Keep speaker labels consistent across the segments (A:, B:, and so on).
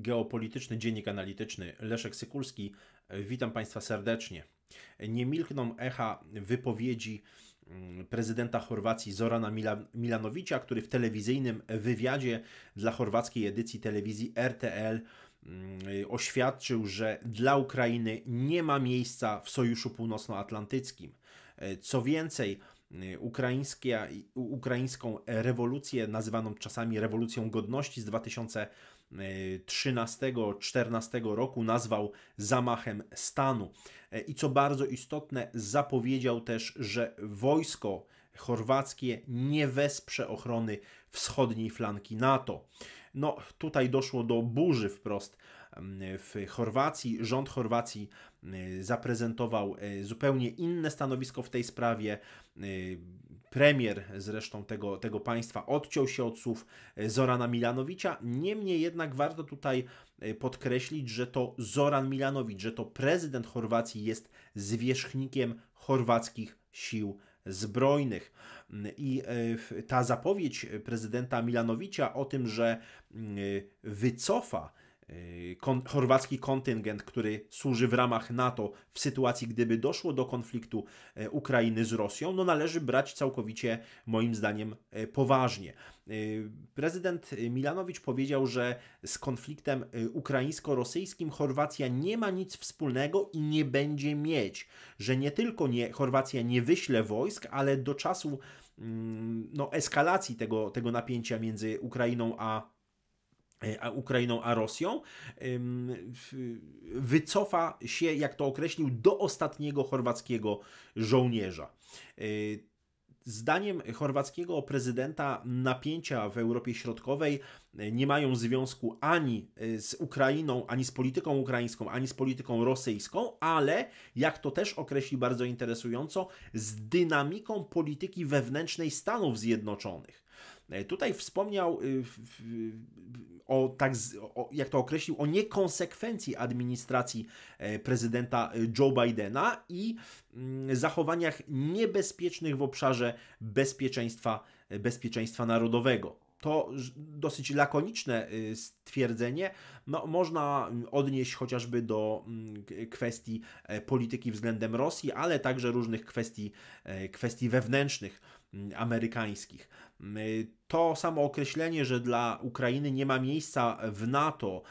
A: geopolityczny dziennik analityczny Leszek Sykulski. Witam Państwa serdecznie. Nie milkną echa wypowiedzi mm, prezydenta Chorwacji Zorana Milanowicza, który w telewizyjnym wywiadzie dla chorwackiej edycji telewizji RTL mm, oświadczył, że dla Ukrainy nie ma miejsca w Sojuszu Północnoatlantyckim. E, co więcej, Y, ukraińskie, ukraińską rewolucję, nazywaną czasami rewolucją godności z 2013-14 roku, nazwał zamachem stanu. E, I co bardzo istotne, zapowiedział też, że wojsko chorwackie nie wesprze ochrony wschodniej flanki NATO. No tutaj doszło do burzy wprost w Chorwacji. Rząd Chorwacji zaprezentował e, zupełnie inne stanowisko w tej sprawie. E, premier zresztą tego, tego państwa odciął się od słów e, Zorana Milanowicza. Niemniej jednak warto tutaj podkreślić, że to Zoran Milanowicz, że to prezydent Chorwacji jest zwierzchnikiem chorwackich sił zbrojnych. I e, ta zapowiedź prezydenta Milanowicia o tym, że mm, wycofa Y, kon chorwacki kontyngent, który służy w ramach NATO w sytuacji, gdyby doszło do konfliktu e, Ukrainy z Rosją, no należy brać całkowicie, moim zdaniem, e, poważnie. E, prezydent Milanowicz powiedział, że z konfliktem ukraińsko-rosyjskim Chorwacja nie ma nic wspólnego i nie będzie mieć, że nie tylko nie, Chorwacja nie wyśle wojsk, ale do czasu mm, no, eskalacji tego, tego napięcia między Ukrainą a E, a Ukrainą, a Rosją, wycofa się, jak to określił, do ostatniego chorwackiego żołnierza. E, zdaniem chorwackiego prezydenta napięcia w Europie Środkowej e, nie mają związku ani z Ukrainą, ani z polityką ukraińską, ani z polityką rosyjską, ale jak to też określi bardzo interesująco, z dynamiką polityki wewnętrznej Stanów Zjednoczonych. E, tutaj wspomniał y, o, tak, o, jak to określił, o niekonsekwencji administracji e, prezydenta e, Joe Bidena i mm, zachowaniach niebezpiecznych w obszarze bezpieczeństwa, bezpieczeństwa narodowego. To dosyć lakoniczne y, stwierdzenie no, można odnieść chociażby do mm, kwestii polityki względem Rosji, ale także różnych kwestii, kwestii wewnętrznych mm, amerykańskich. Y, to samo określenie, że dla Ukrainy nie ma miejsca w NATO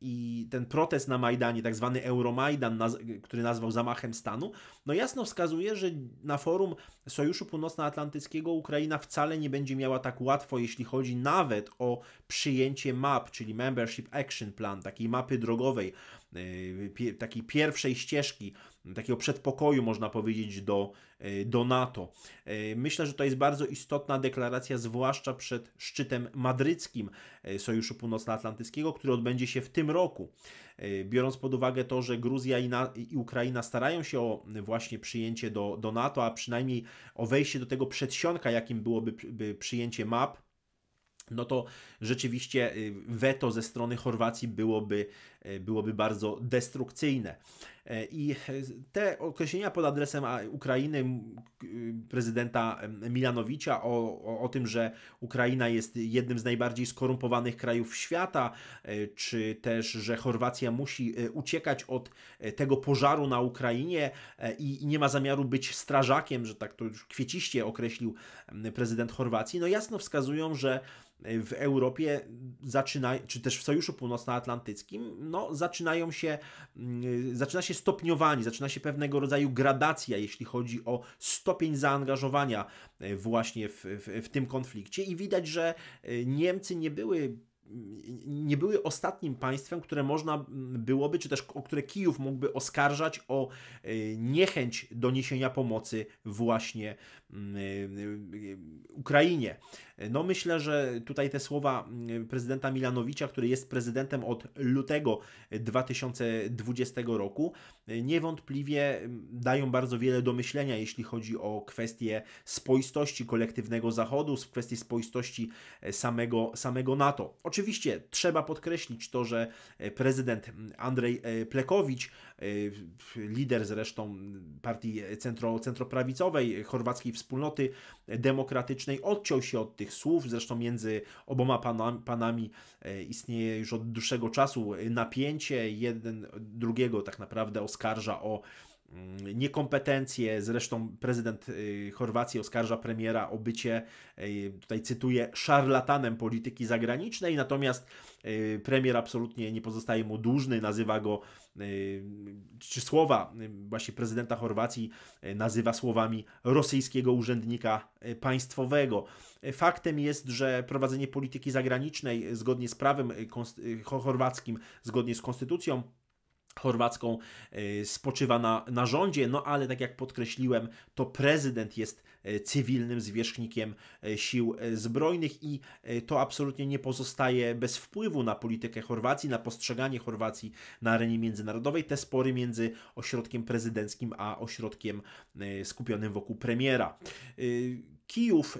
A: i ten protest na Majdanie, tak zwany Euromajdan, który nazwał zamachem stanu, no jasno wskazuje, że na forum Sojuszu Północnoatlantyckiego Ukraina wcale nie będzie miała tak łatwo, jeśli chodzi nawet o przyjęcie map, czyli Membership Action Plan, takiej mapy drogowej, y, takiej pierwszej ścieżki, takiego przedpokoju, można powiedzieć, do, y, do NATO. Y, myślę, że to jest bardzo istotna deklaracja, zwłaszcza zwłaszcza przed szczytem madryckim e, Sojuszu Północnoatlantyckiego, który odbędzie się w tym roku. E, biorąc pod uwagę to, że Gruzja i, na, i Ukraina starają się o e, właśnie przyjęcie do, do NATO, a przynajmniej o wejście do tego przedsionka, jakim byłoby przyjęcie map, no to rzeczywiście weto ze strony Chorwacji byłoby, byłoby bardzo destrukcyjne. E, I e, te określenia pod adresem Ukrainy y, prezydenta Milanowicza o, o, o, tym, że Ukraina jest jednym z najbardziej skorumpowanych krajów świata, e, czy też, że Chorwacja musi uciekać od tego pożaru na Ukrainie i, i nie ma zamiaru być strażakiem, że tak to już kwieciście określił prezydent Chorwacji, no jasno wskazują, że w Europie zaczyna, czy też w Sojuszu Północnoatlantyckim, no zaczynają się, zaczyna się stopniowani, zaczyna się pewnego rodzaju gradacja, jeśli chodzi o stopień zaangażowania e, właśnie w, w, w tym konflikcie i widać, że e, Niemcy nie były nie były ostatnim państwem, które można mm, byłoby, czy też o które Kijów mógłby oskarżać o e, niechęć do niesienia pomocy właśnie Y, y, Ukrainie. No myślę, że tutaj te słowa y, prezydenta Milanowicza, który jest prezydentem od lutego 2020 roku, niewątpliwie dają bardzo wiele do myślenia, jeśli chodzi o kwestie spoistości kolektywnego Zachodu, kwestii spoistości e, samego, samego NATO. Oczywiście trzeba podkreślić to, że e, prezydent mm, Andrzej e, Plekowicz Y, lider zresztą partii centro, centroprawicowej, chorwackiej wspólnoty demokratycznej, odciął się od tych słów. Zresztą między oboma panami, panami e, istnieje już od dłuższego czasu napięcie. Jeden drugiego tak naprawdę oskarża o Mm, niekompetencje. Zresztą prezydent y, Chorwacji oskarża premiera o bycie, y, tutaj cytuję, szarlatanem polityki zagranicznej, natomiast y, premier absolutnie nie pozostaje mu dłużny, nazywa go, czy słowa właśnie prezydenta Chorwacji nazywa słowami rosyjskiego urzędnika państwowego. Faktem jest, że prowadzenie polityki zagranicznej zgodnie z prawem chorwackim, zgodnie z konstytucją, chorwacką e, spoczywa na, na rządzie, no ale tak jak podkreśliłem, to prezydent jest e, cywilnym zwierzchnikiem e, sił zbrojnych i to absolutnie nie pozostaje bez wpływu na politykę Chorwacji, na postrzeganie Chorwacji na arenie międzynarodowej. Te spory między ośrodkiem prezydenckim a ośrodkiem skupionym wokół premiera. Kijów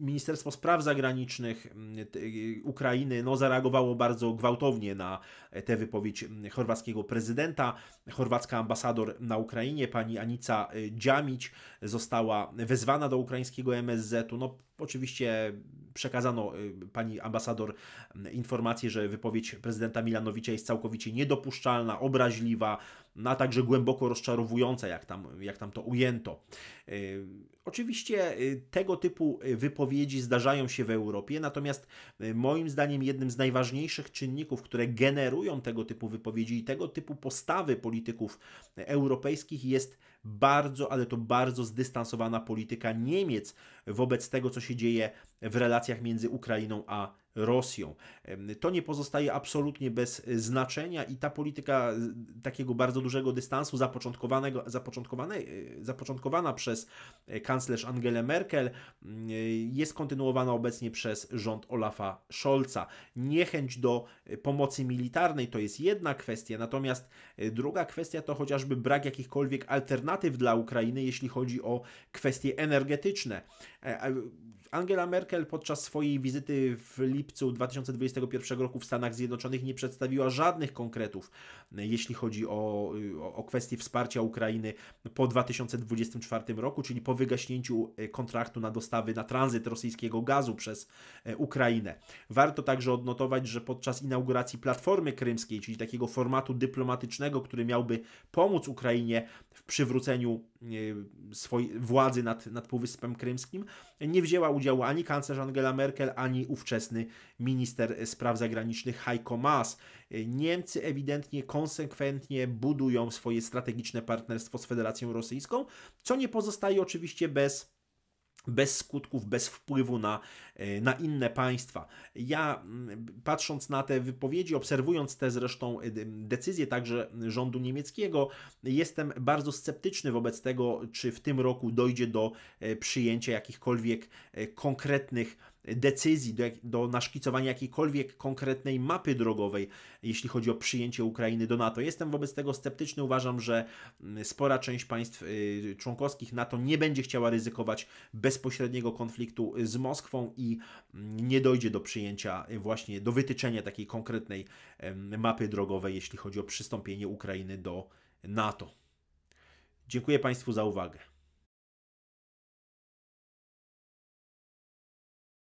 A: Ministerstwo Spraw Zagranicznych mm, y, Ukrainy no, zareagowało bardzo gwałtownie na e, tę wypowiedź mm, chorwackiego prezydenta. Chorwacka ambasador na Ukrainie, pani Anica e, Dziamić, została wezwana do ukraińskiego MSZ-u. No, Oczywiście przekazano y, pani ambasador mm, informację, że wypowiedź prezydenta Milanowicza jest całkowicie niedopuszczalna, obraźliwa, no, a także głęboko rozczarowująca, jak tam, jak tam to ujęto. Y, oczywiście y, tego typu wypowiedzi zdarzają się w Europie, natomiast moim zdaniem jednym z najważniejszych czynników, które generują tego typu wypowiedzi i tego typu postawy polityków europejskich jest bardzo, ale to bardzo zdystansowana polityka Niemiec wobec tego, co się dzieje w relacjach między Ukrainą a Rosją. To nie pozostaje absolutnie bez e, znaczenia i ta polityka e, takiego bardzo dużego dystansu zapoczątkowanego, zapoczątkowanej, e, zapoczątkowana przez kanclerz Angelę Merkel mm, jest kontynuowana obecnie przez rząd Olafa Scholza. Niechęć do pomocy militarnej to jest jedna kwestia, natomiast druga kwestia to chociażby brak jakichkolwiek alternatyw dla Ukrainy, jeśli chodzi o kwestie energetyczne. Angela Merkel podczas swojej wizyty w lipcu lipcu 2021 roku w Stanach Zjednoczonych nie przedstawiła żadnych konkretów, y, jeśli chodzi o, y, o, o kwestię wsparcia Ukrainy po 2024 roku, czyli po wygaśnięciu y, kontraktu na dostawy, na tranzyt rosyjskiego gazu przez Ukrainę. Warto także odnotować, że podczas inauguracji Platformy Krymskiej, czyli takiego formatu dyplomatycznego, który miałby pomóc Ukrainie w przywróceniu swojej władzy nad, nad Półwyspem Krymskim, nie wzięła udziału ani kanclerz Angela Merkel, ani ówczesny minister spraw zagranicznych Heiko Maas. Niemcy ewidentnie konsekwentnie budują swoje strategiczne partnerstwo z Federacją Rosyjską, co nie pozostaje oczywiście bez bez skutków, bez wpływu na, e, na inne państwa. Ja mm, patrząc na te wypowiedzi, obserwując te zresztą e, decyzje także rządu niemieckiego, jestem bardzo sceptyczny wobec tego, czy w tym roku dojdzie do e, przyjęcia jakichkolwiek konkretnych decyzji, do, do naszkicowania jakiejkolwiek konkretnej mapy drogowej, jeśli chodzi o przyjęcie Ukrainy do NATO. Jestem wobec tego sceptyczny, uważam, że mm, spora część państw y, członkowskich NATO nie będzie chciała ryzykować bezpośredniego konfliktu z Moskwą i mm, nie dojdzie do przyjęcia y, właśnie, do wytyczenia takiej konkretnej mapy drogowej, jeśli chodzi o przystąpienie Ukrainy do NATO. Dziękuję Państwu za uwagę.